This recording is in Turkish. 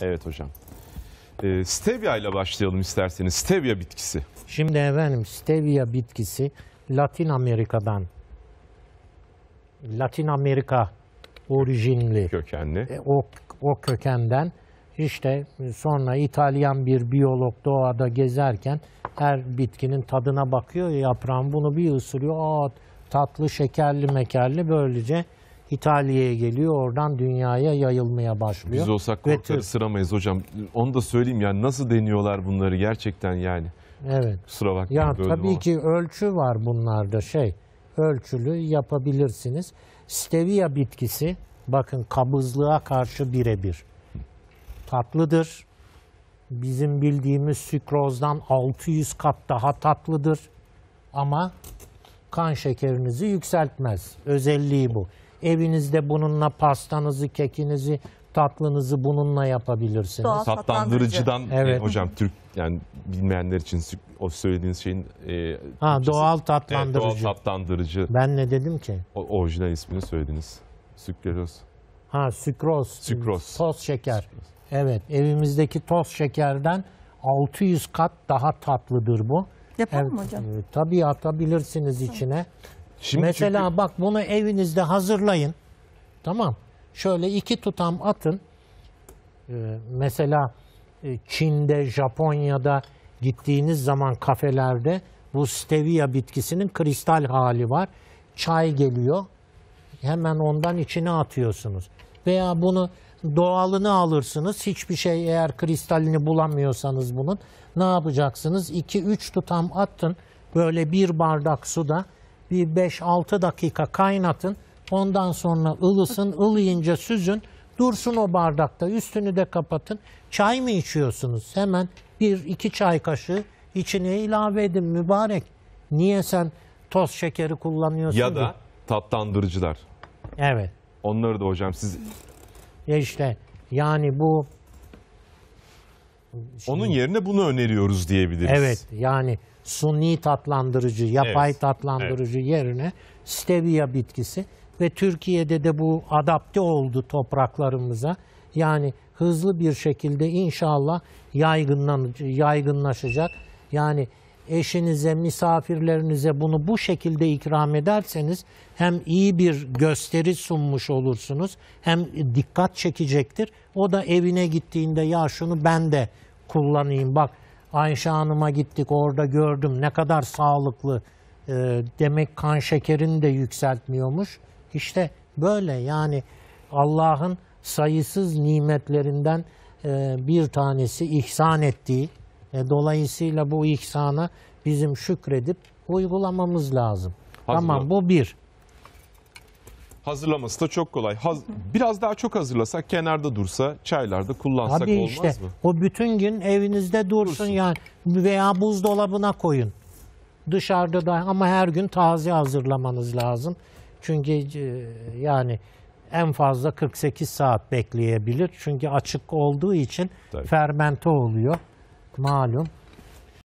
Evet hocam. E, stevia ile başlayalım isterseniz. Stevia bitkisi. Şimdi efendim stevia bitkisi Latin Amerika'dan Latin Amerika orijinli kökenli. E, o o kökenden işte sonra İtalyan bir biyolog doğada gezerken her bitkinin tadına bakıyor yaprağın bunu bir ısırıyor. Aa, tatlı şekerli mekerli böylece İtalya'ya geliyor. Oradan dünyaya yayılmaya başlıyor. Biz olsak korkarız sıramayız hocam. Onu da söyleyeyim yani nasıl deniyorlar bunları gerçekten yani. Evet. Kusura bakmayın. Ya tabii ama. ki ölçü var bunlarda şey. Ölçülü yapabilirsiniz. Stevia bitkisi bakın kabızlığa karşı birebir. Tatlıdır. Bizim bildiğimiz sükrozdan 600 kat daha tatlıdır. Ama kan şekerinizi yükseltmez. Özelliği bu. Evinizde bununla pastanızı, kekinizi, tatlınızı bununla yapabilirsiniz. Doğal Tatlandırıcıdan e, Evet. e, hocam Türk yani bilmeyenler için o söylediğiniz şeyin e, Ha Türkçesi- doğal Evet, tatlandırıcı. doğal tatlandırıcı Ben ne dedim ki? o- orijinal ismini söylediniz. Sükleroz. Ha sükroz. Sükroz. Toz şeker. Evet evimizdeki toz şekerden 600 kat daha tatlıdır bu. Yapalım mı hocam? E, tabii atabilirsiniz içine. Şimdi Mesela çünkü... bak bunu evinizde hazırlayın. Tamam. Şöyle iki tutam atın. Ee, mesela e, Çin'de, Japonya'da gittiğiniz zaman kafelerde bu stevia bitkisinin kristal hali var. Çay geliyor. Hemen ondan içine atıyorsunuz. Veya bunu doğalını alırsınız. Hiçbir şey eğer kristalini bulamıyorsanız bunun ne yapacaksınız? 2-3 tutam attın böyle bir bardak suda bir 5-6 dakika kaynatın. Ondan sonra ılısın, ılıyınca süzün. Dursun o bardakta. Üstünü de kapatın. Çay mı içiyorsunuz? Hemen bir iki çay kaşığı içine ilave edin mübarek. Niye sen toz şekeri kullanıyorsun Ya da tatlandırıcılar. Evet. Onları da hocam siz... İşte yani bu... Şimdi, Onun yerine bunu öneriyoruz diyebiliriz. Evet yani Suni tatlandırıcı, yapay evet. tatlandırıcı evet. yerine stevia bitkisi ve Türkiye'de de bu adapte oldu topraklarımıza. Yani hızlı bir şekilde inşallah yaygınlan yaygınlaşacak. Yani eşinize, misafirlerinize bunu bu şekilde ikram ederseniz hem iyi bir gösteri sunmuş olursunuz hem dikkat çekecektir. O da evine gittiğinde ya şunu ben de kullanayım bak Ayşe Hanım'a gittik orada gördüm ne kadar sağlıklı. E, demek kan şekerini de yükseltmiyormuş. İşte böyle yani Allah'ın sayısız nimetlerinden e, bir tanesi ihsan ettiği. E, dolayısıyla bu ihsana bizim şükredip uygulamamız lazım. Hazır. Tamam bu bir. Hazırlaması da çok kolay. Haz biraz daha çok hazırlasak kenarda dursa, çaylarda kullansak Tabii olmaz işte, mı? O bütün gün evinizde dursun, dursun yani veya buzdolabına koyun. Dışarıda da ama her gün taze hazırlamanız lazım. Çünkü e, yani en fazla 48 saat bekleyebilir. Çünkü açık olduğu için Tabii. fermente oluyor malum.